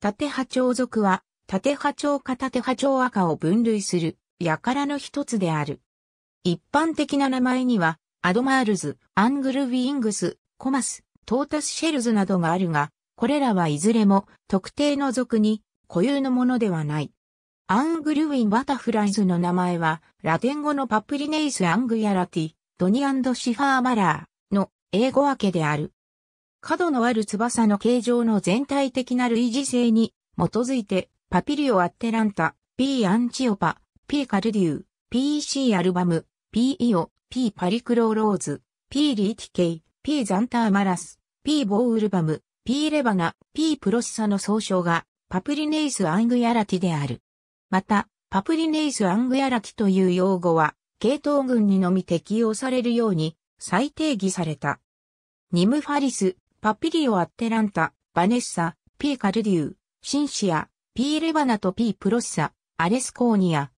縦波長属は、縦波長か縦波長赤を分類する、やからの一つである。一般的な名前には、アドマールズ、アングルウィングス、コマス、トータスシェルズなどがあるが、これらはいずれも特定の属に固有のものではない。アングルウィンバタフライズの名前は、ラテン語のパプリネイス・アングヤラティ、ドニアンドシファー・マラーの英語訳である。角のある翼の形状の全体的な類似性に基づいて、パピリオ・アッテランタ、P・ アンチオパ、P・ カルデュー、P・ アルバム、P・ イオ、P・ パリクローローズ、P・ リーティケイ、P・ ザンターマラス、P・ ボーウルバム、P・ レバナ、P・ プロシサの総称が、パプリネイス・アングヤラティである。また、パプリネイス・アングヤラティという用語は、系統群にのみ適用されるように、再定義された。ニムファリス、パピリオ・アッテランタ、バネッサ、ピー・カルデュー、シンシア、ピー・レバナとピー・プロッサ、アレスコーニア。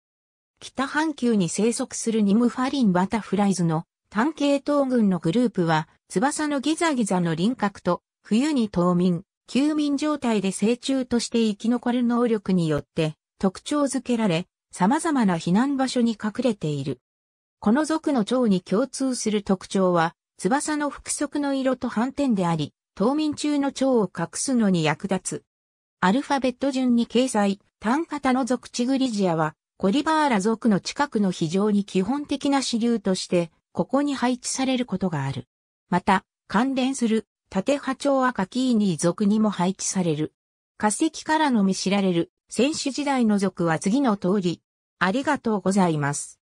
北半球に生息するニムファリンバタフライズの単系統群のグループは、翼のギザギザの輪郭と、冬に冬眠、休眠状態で成虫として生き残る能力によって特徴づけられ、様々な避難場所に隠れている。この族の蝶に共通する特徴は、翼の複足の色と斑点であり、冬眠中の蝶を隠すのに役立つ。アルファベット順に掲載、単型の属チグリジアは、コリバーラ属の近くの非常に基本的な支流として、ここに配置されることがある。また、関連する、縦波長アカキーニー属にも配置される。化石からのみ知られる、選手時代の属は次の通り。ありがとうございます。